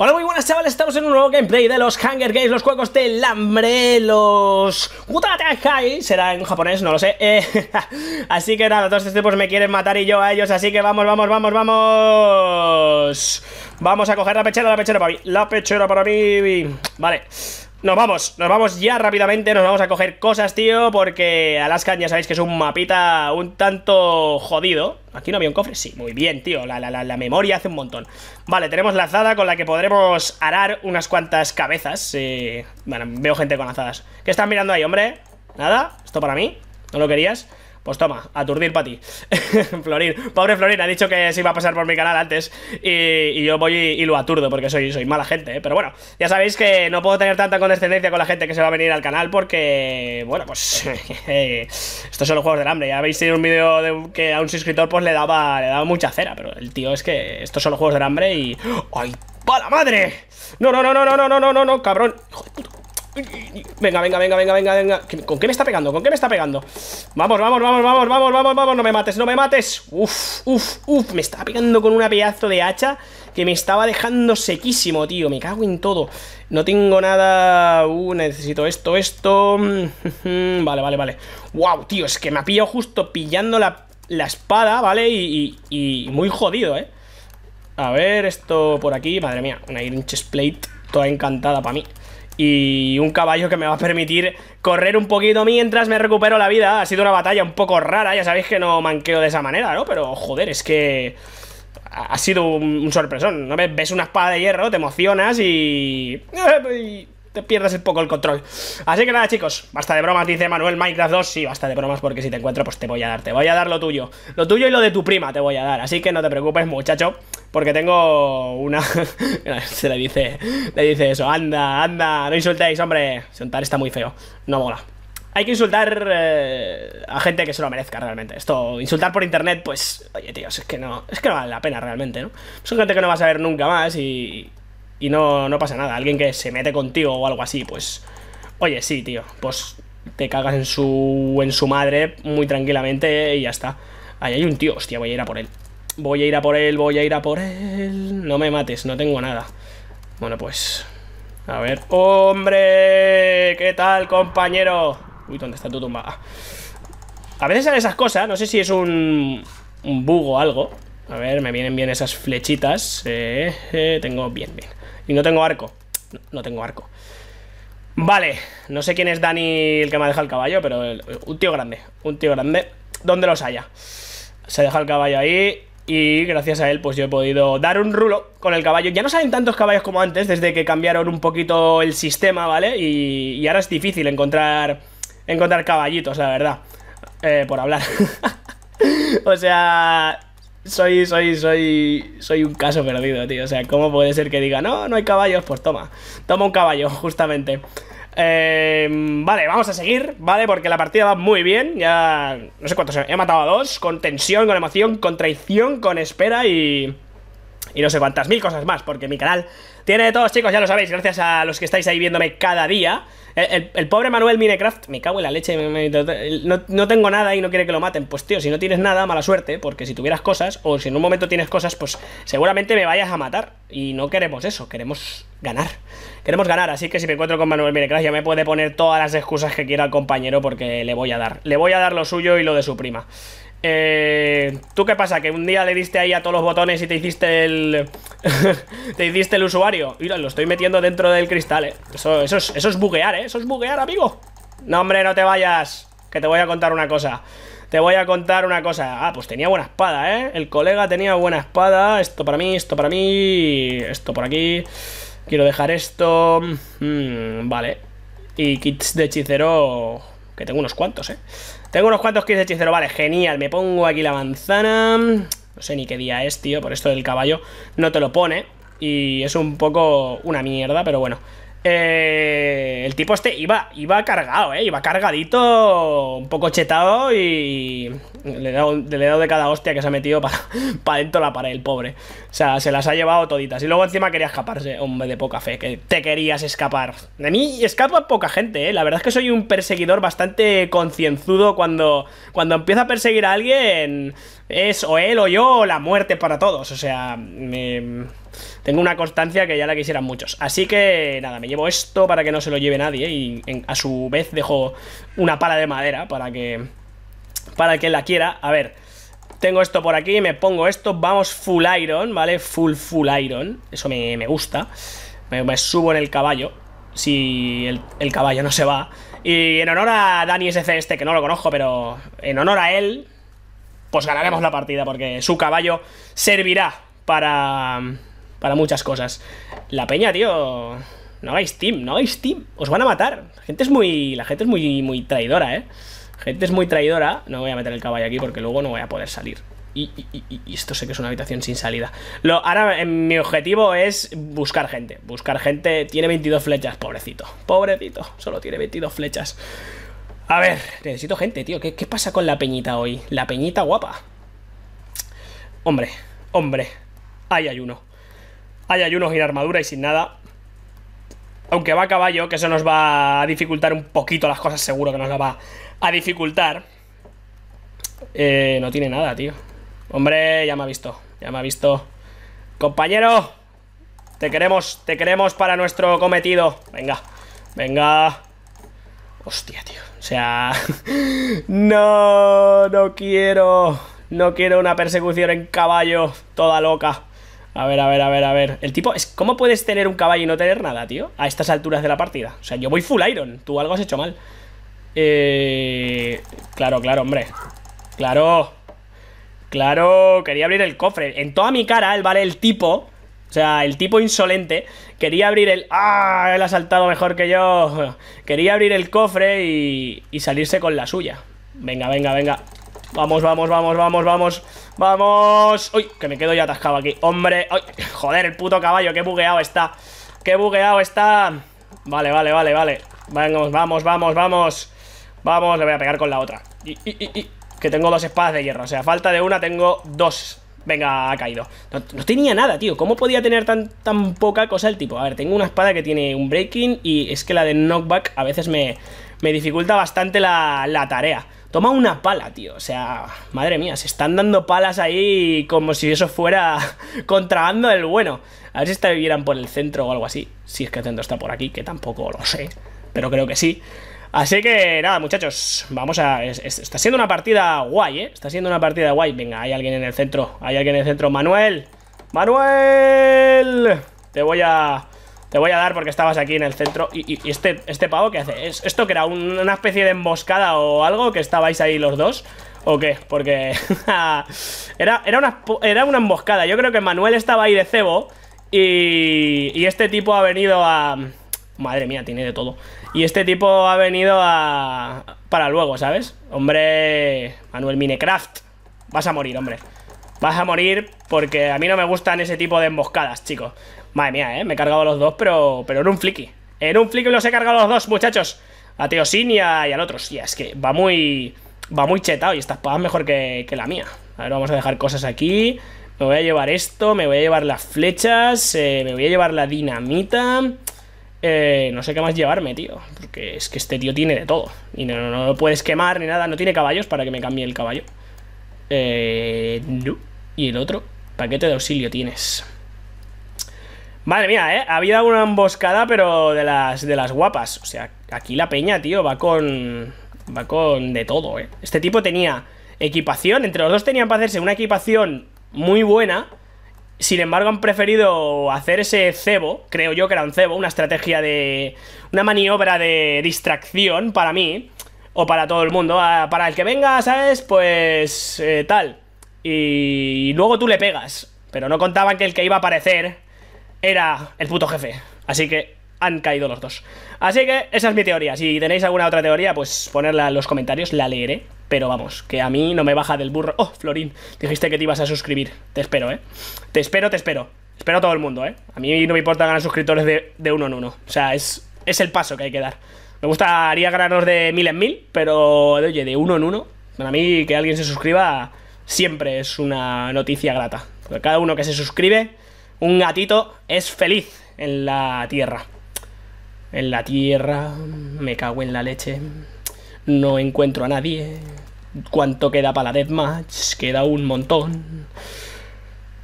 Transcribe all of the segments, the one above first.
Hola, muy buenas chavales, estamos en un nuevo gameplay de los Hunger Games, los juegos del hambre, los... Kai, será en japonés, no lo sé eh, Así que nada, todos estos tipos me quieren matar y yo a ellos, así que vamos, vamos, vamos, vamos Vamos a coger la pechera, la pechera para mí, la pechera para mí Vale, nos vamos, nos vamos ya rápidamente, nos vamos a coger cosas, tío, porque las ya sabéis que es un mapita un tanto jodido. ¿Aquí no había un cofre? Sí, muy bien, tío, la, la, la memoria hace un montón. Vale, tenemos la azada con la que podremos arar unas cuantas cabezas. Eh, bueno, veo gente con azadas. ¿Qué estás mirando ahí, hombre? ¿Nada? ¿Esto para mí? ¿No lo querías? Pues toma, aturdir para ti. Florín, pobre Florín, ha dicho que se iba a pasar por mi canal antes y, yo voy y, lo aturdo porque soy, soy mala gente, ¿eh? Pero bueno, ya sabéis que no puedo tener tanta condescendencia con la gente que se va a venir al canal porque, bueno, pues... Eh, estos son los juegos del hambre. Ya habéis tenido un vídeo que a un suscriptor pues le daba, le daba mucha cera, pero el tío es que estos son los juegos del hambre y... ¡Ay, la madre! No, no, no, no, no, no, no, no, no, cabrón. Hijo de puta. Venga, venga, venga, venga, venga, venga. ¿Con qué me está pegando? ¿Con qué me está pegando? Vamos, vamos, vamos, vamos, vamos, vamos, vamos. No me mates, no me mates. Uf, uf, uf. Me estaba pegando con una pedazo de hacha que me estaba dejando sequísimo, tío. Me cago en todo. No tengo nada... Uh, necesito esto, esto... vale, vale, vale. Wow, tío, es que me ha pillado justo pillando la, espada, ¿vale? Y, muy jodido, ¿eh? A ver, esto por aquí. Madre mía, una Iron plate toda encantada para mí y un caballo que me va a permitir correr un poquito mientras me recupero la vida. Ha sido una batalla un poco rara, ya sabéis que no manqueo de esa manera, ¿no? Pero joder, es que ha sido un, sorpresón, ¿no? Ves una espada de hierro, te emocionas y... pierdas un poco el control. Así que nada, chicos, basta de bromas, dice Manuel Minecraft 2. Sí, basta de bromas porque si te encuentro, pues te voy a dar, te voy a dar lo tuyo. Lo tuyo y lo de tu prima te voy a dar. Así que no te preocupes, muchacho, porque tengo una... Se este le dice, le dice eso, anda, anda, no insultéis, hombre. Sentar está muy feo, no mola hay que insultar eh, a gente que se lo merezca realmente. Esto, insultar por internet, pues, oye, tíos, es que no, es que no vale la pena realmente, ¿no? Son gente que no vas a ver nunca más y, y no, no pasa nada. Alguien que se mete contigo o algo así, pues... Oye, sí, tío, pues te cagas en su, en su madre muy tranquilamente y ya está. Ahí hay un tío, hostia, voy a ir a por él. Voy a ir a por él, voy a ir a por él. No me mates, no tengo nada. Bueno, pues... A ver... ¡Hombre! ¿Qué tal, compañero? Uy, ¿dónde está tu tumba? Ah. A veces salen esas cosas, no sé si es un... Un bug o algo. A ver, me vienen bien esas flechitas. eh, eh tengo bien, bien. Y no tengo arco. No, tengo arco. Vale, no sé quién es Dani el que me ha dejado el caballo, pero un tío grande, un tío grande. ¿Dónde los haya? Se deja el caballo ahí y gracias a él pues yo he podido dar un rulo con el caballo. Ya no salen tantos caballos como antes desde que cambiaron un poquito el sistema, ¿vale? Y, ahora es difícil encontrar, encontrar caballitos, la verdad. Eh, por hablar. o sea, soy, soy, soy, soy un caso perdido, tío. O sea, ¿cómo puede ser que diga, no, no hay caballos? Pues toma, toma un caballo, justamente. Eh, vale, vamos a seguir, ¿vale? Porque la partida va muy bien. Ya, no sé cuántos, he matado a dos, con tensión, con emoción, con traición, con espera y... Y no sé cuántas mil cosas más, porque mi canal tiene de todos, chicos, ya lo sabéis, gracias a los que estáis ahí viéndome cada día. El, pobre Manuel Minecraft, me cago en la leche, no, no, tengo nada y no quiere que lo maten. Pues tío, si no tienes nada, mala suerte, porque si tuvieras cosas, o si en un momento tienes cosas, pues seguramente me vayas a matar. Y no queremos eso, queremos ganar. Queremos ganar, así que si me encuentro con Manuel Minecraft ya me puede poner todas las excusas que quiera el compañero porque le voy a dar. Le voy a dar lo suyo y lo de su prima. Eh, ¿Tú qué pasa? ¿Que un día le diste ahí a todos los botones y te hiciste el... te hiciste el usuario? Mira, lo estoy metiendo dentro del cristal, eh eso, es, buguear, eh Eso es buguear, amigo No, hombre, no te vayas Que te voy a contar una cosa te voy a contar una cosa. Ah, pues tenía buena espada, ¿eh? El colega tenía buena espada. Esto para mí, esto para mí. Esto por aquí. Quiero dejar esto. Mm, mm, vale. Y kits de hechicero que tengo unos cuantos, ¿eh? Tengo unos cuantos que de hechicero. Vale, genial. Me pongo aquí la manzana. No sé ni qué día es, tío. Por esto del caballo no te lo pone. Y es un poco una mierda, pero bueno. Eh, el tipo este iba, iba cargado, ¿eh? Iba cargadito, un poco chetado y le he dado, le de cada hostia que se ha metido para pa dentro la pared, el pobre. O sea, se las ha llevado toditas. Y luego encima quería escaparse, hombre de poca fe, que te querías escapar. De mí escapa poca gente, ¿eh? La verdad es que soy un perseguidor bastante concienzudo cuando, cuando a perseguir a alguien es o él o yo o la muerte para todos. O sea, mm, eh, tengo una constancia que ya la quisieran muchos. Así que nada, me llevo esto para que no se lo lleve nadie y a su vez dejo una pala de madera para que... Para que la quiera. A ver, tengo esto por aquí, me pongo esto, vamos full iron, ¿vale? Full, full iron, eso me, gusta. Me, subo en el caballo, si el, el caballo no se va. Y en honor a Dani SC este, que no lo conozco, pero en honor a él, pues ganaremos la partida porque su caballo servirá para, para muchas cosas. La peña, tío, no hagáis team, no hagáis team, os van a matar. La gente es muy, la gente es muy, muy traidora, ¿eh? gente es muy traidora. No voy a meter el caballo aquí porque luego no voy a poder salir. Y, esto sé que es una habitación sin salida. Lo, ahora mi objetivo es buscar gente. Buscar gente. Tiene 22 flechas, pobrecito. Pobrecito, solo tiene 22 flechas. A ver, necesito gente, tío. ¿Qué, pasa con la peñita hoy? La peñita guapa. Hombre, hombre. Ahí hay uno. Ahí hay uno sin armadura y sin nada. Aunque va a caballo, que eso nos va a dificultar un poquito las cosas, seguro que nos la va a dificultar. Eh, no tiene nada, tío. Hombre, ya me ha visto, ya me ha visto. Compañero, te queremos, te queremos para nuestro cometido. Venga, venga. Hostia, tío. O sea... no, no quiero... No quiero una persecución en caballo toda loca. A ver, a ver, a ver, a ver. El tipo, ¿cómo puedes tener un caballo y no tener nada, tío? A estas alturas de la partida. O sea, yo voy full iron. Tú algo has hecho mal. Eh... Claro, claro, hombre. Claro. Claro, quería abrir el cofre. En toda mi cara, el vale, el tipo o sea, el tipo insolente quería abrir el... ¡Ah! Él ha saltado mejor que yo. Quería abrir el cofre y, y salirse con la suya. Venga, venga, venga. Vamos, vamos, vamos, vamos, vamos. Vamos. Uy, que me quedo ya atascado aquí. Hombre. Uy, joder, el puto caballo. Qué bugueado está. Qué bugueado está. Vale, vale, vale, vale. Vamos, vamos, vamos, vamos. Vamos, le voy a pegar con la otra. Y, y, y, que tengo dos espadas de hierro. O sea, falta de una, tengo dos. Venga, ha caído. No, tenía nada, tío. ¿Cómo podía tener tan, tan poca cosa el tipo? A ver, tengo una espada que tiene un breaking y es que la de knockback a veces me, me dificulta bastante la, tarea. Toma una pala, tío. O sea, madre mía, se están dando palas ahí como si eso fuera contrabando el bueno. A ver si vivieran por el centro o algo así. Si es que el centro está por aquí, que tampoco lo sé. Pero creo que sí. Así que nada, muchachos, vamos a. está siendo una partida guay, ¿eh? Está siendo una partida guay. Venga, hay alguien en el centro. Hay alguien en el centro. ¡Manuel! ¡Manuel! Te voy a. Te voy a dar porque estabas aquí en el centro. ¿Y, este, este pavo qué hace? ¿Es, ¿Esto que era una especie de emboscada o algo? ¿Que estabais ahí los dos? ¿O qué? Porque. era, era, una, era una emboscada. Yo creo que Manuel estaba ahí de cebo. Y, y este tipo ha venido a. Madre mía, tiene de todo. Y este tipo ha venido a... para luego, ¿sabes? Hombre, Manuel Minecraft, vas a morir, hombre. Vas a morir porque a mí no me gustan ese tipo de emboscadas, chicos. Madre mía, ¿eh? Me he cargado a los dos, pero, pero en un flicky. En un flicky los he cargado a los dos, muchachos. A Teosin y, y al otro. Sí, es que va muy... Va muy chetado y esta espada es mejor que, la mía. A ver, vamos a dejar cosas aquí. Me voy a llevar esto, me voy a llevar las flechas, eh, me voy a llevar la dinamita... Eh, no sé qué más llevarme, tío. Porque es que este tío tiene de todo. Y no, no, lo puedes quemar ni nada. No tiene caballos para que me cambie el caballo. Eh, y el otro, paquete de auxilio tienes. Vale, mía, eh. Ha habido una emboscada, pero de las, de las guapas. O sea, aquí la peña, tío, va con. Va con de todo, eh. Este tipo tenía equipación. Entre los dos tenían para hacerse una equipación muy buena. Sin embargo, han preferido hacer ese cebo, creo yo que era un cebo, una estrategia de. una maniobra de distracción para mí, o para todo el mundo. Ah, para el que venga, ¿sabes? Pues. Eh, tal. Y, luego tú le pegas. Pero no contaban que el que iba a aparecer era el puto jefe. Así que han caído los dos. Así que esa es mi teoría. Si tenéis alguna otra teoría, pues ponedla en los comentarios, la leeré. Pero vamos, que a mí no me baja del burro. Oh, Florín, dijiste que te ibas a suscribir. Te espero, ¿eh? Te espero, te espero. Espero a todo el mundo, ¿eh? A mí no me importa ganar suscriptores de, de uno en uno. O sea, es, es el paso que hay que dar. Me gustaría ganarlos de mil en mil, pero oye, de uno en uno. Para mí, que alguien se suscriba siempre es una noticia grata. Porque cada uno que se suscribe, un gatito es feliz en la tierra. En la tierra, me cago en la leche. No encuentro a nadie cuánto queda para la deathmatch, queda un montón.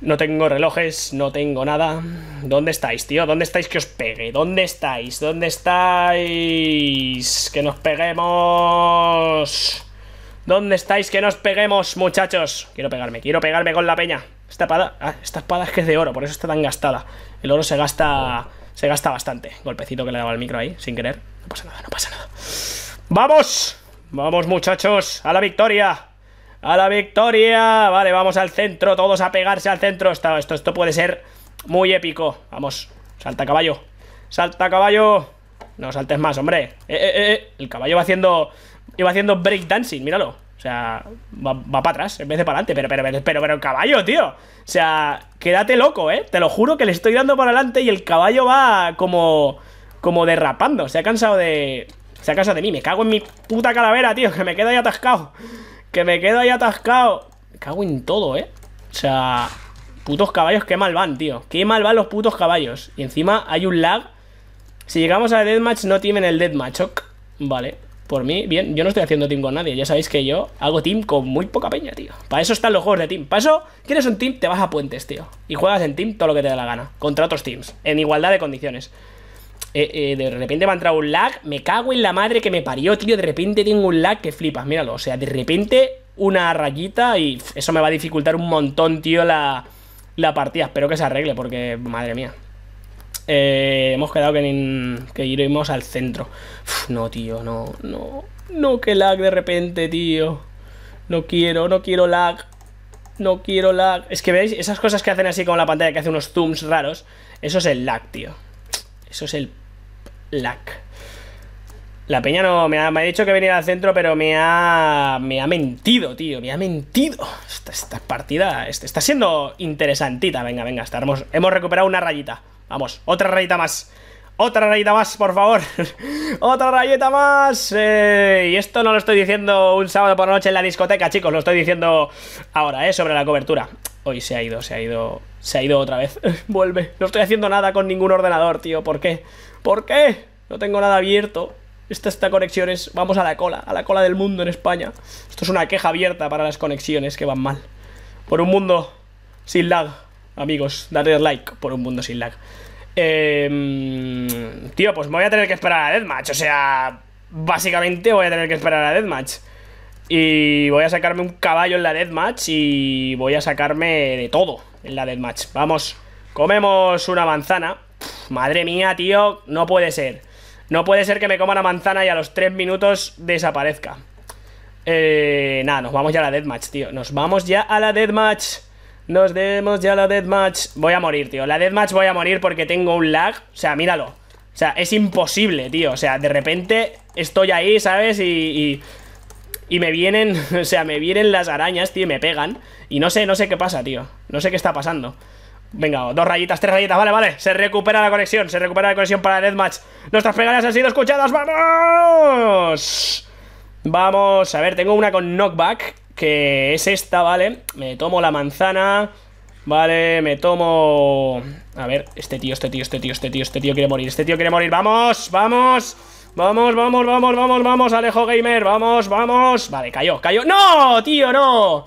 No tengo relojes, no tengo nada. ¿Dónde estáis, tío? ¿Dónde estáis que os pegue? ¿Dónde estáis? ¿Dónde estáis? Que nos peguemos. ¿Dónde estáis que nos peguemos, muchachos? Quiero pegarme, quiero pegarme con la peña. Esta espada, ah, esta espada es que es de oro, por eso está tan gastada. El oro se gasta se gasta bastante. Golpecito que le daba al micro ahí, sin querer. No pasa nada, no pasa nada. ¡Vamos! Vamos muchachos, a la victoria A la victoria Vale, vamos al centro, todos a pegarse al centro Esto, esto, esto puede ser muy épico Vamos, salta caballo Salta caballo No saltes más, hombre eh, eh, eh, El caballo va haciendo Iba haciendo break dancing, míralo O sea, va, va para atrás en vez de para adelante pero, pero, pero, pero, pero el caballo, tío O sea, quédate loco, eh Te lo juro que le estoy dando para adelante Y el caballo va como... Como derrapando Se ha cansado de acaso de mí, me cago en mi puta calavera, tío Que me quedo ahí atascado Que me quedo ahí atascado Me cago en todo, eh O sea, putos caballos, qué mal van, tío Qué mal van los putos caballos Y encima hay un lag Si llegamos a deathmatch, no team en el deathmatch ok. Vale, por mí, bien, yo no estoy haciendo team con nadie Ya sabéis que yo hago team con muy poca peña, tío Para eso están los juegos de team Para eso, quieres un team, te vas a puentes, tío Y juegas en team todo lo que te dé la gana Contra otros teams, en igualdad de condiciones eh, eh, de repente me ha entrado un lag, me cago en la madre que me parió, tío. De repente tengo un lag que flipas, míralo. O sea, de repente una rayita y eso me va a dificultar un montón, tío, la, la partida. Espero que se arregle porque, madre mía. Eh, hemos quedado que, que iremos al centro. no, tío, no, no. No, que lag de repente, tío. No quiero, no quiero lag. No quiero lag. Es que veis, esas cosas que hacen así con la pantalla, que hace unos zooms raros. Eso es el lag, tío. Eso es el la peña no me ha, dicho que venía al centro, pero me ha, me ha mentido, tío. Me ha mentido. Esta, partida está siendo interesantita. Venga, venga, Hemos recuperado una rayita. Vamos, otra rayita más. Otra rayita más, por favor. Otra rayita más. Eh, y esto no lo estoy diciendo un sábado por la noche en la discoteca, chicos. Lo estoy diciendo ahora, ¿eh? Sobre la cobertura. Hoy se ha ido, se ha ido, se ha ido otra vez. Vuelve. No estoy haciendo nada con ningún ordenador, tío. ¿Por qué? ¿Por qué? No tengo nada abierto. Esta, está conexión Vamos a la cola, a la cola del mundo en España. Esto es una queja abierta para las conexiones que van mal. Por un mundo sin lag. Amigos, dadle like por un mundo sin lag. Em, tío, pues me voy a tener que esperar a Deathmatch. O sea, básicamente voy a tener que esperar a Deathmatch. Y voy a sacarme un caballo en la deathmatch y voy a sacarme de todo en la deathmatch. Vamos, comemos una manzana. madre mía, tío, no puede ser. No puede ser que me coma una manzana y a los tres minutos desaparezca. Eh, nada, nos vamos ya a la deathmatch, tío. Nos vamos ya a la deathmatch. Nos demos ya a la deathmatch. Voy a morir, tío. La deathmatch voy a morir porque tengo un lag. O sea, míralo. O sea, es imposible, tío. O sea, de repente estoy ahí, ¿sabes? y, y me vienen, o sea, me vienen las arañas, tío, y me pegan. Y no sé, no sé qué pasa, tío. No sé qué está pasando. Venga, dos rayitas, tres rayitas, vale, vale. Se recupera la conexión, se recupera la conexión para deathmatch. Nuestras pegadas han sido escuchadas, vamos. Vamos, a ver, tengo una con knockback, que es esta, ¿vale? Me tomo la manzana. Vale, me tomo... A ver, este tío, este tío, este tío, este tío, este tío quiere morir, este tío quiere morir, vamos, vamos. Vamos, vamos, vamos, vamos, vamos, Alejo Gamer. Vamos, vamos. Vale, cayó, cayó. ¡No, tío, no!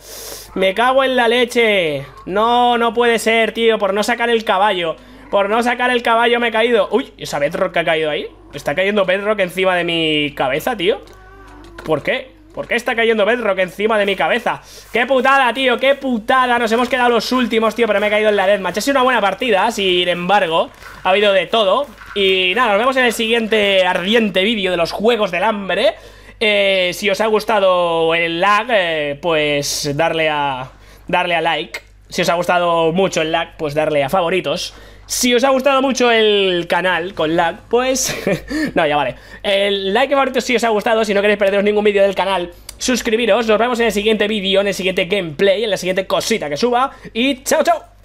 Me cago en la leche. No, no puede ser, tío, por no sacar el caballo. Por no sacar el caballo me he caído. Uy, esa Bedrock que ha caído ahí. Está cayendo Bedrock encima de mi cabeza, tío. ¿Por qué? ¿Por qué está cayendo Bedrock encima de mi cabeza? ¡Qué putada, tío! ¡Qué putada! Nos hemos quedado los últimos, tío, pero me he caído en la deathmatch. Ha sido una buena partida, sin embargo. Ha habido de todo. Y nada, nos vemos en el siguiente ardiente vídeo de los Juegos del Hambre. Eh, si os ha gustado el lag, eh, pues darle a, darle a like. Si os ha gustado mucho el lag, pues darle a favoritos. Si os ha gustado mucho el canal con lag, pues... no, ya vale. El like y favoritos si os ha gustado, si no queréis perderos ningún vídeo del canal, suscribiros. Nos vemos en el siguiente vídeo, en el siguiente gameplay, en la siguiente cosita que suba. Y chao, chao.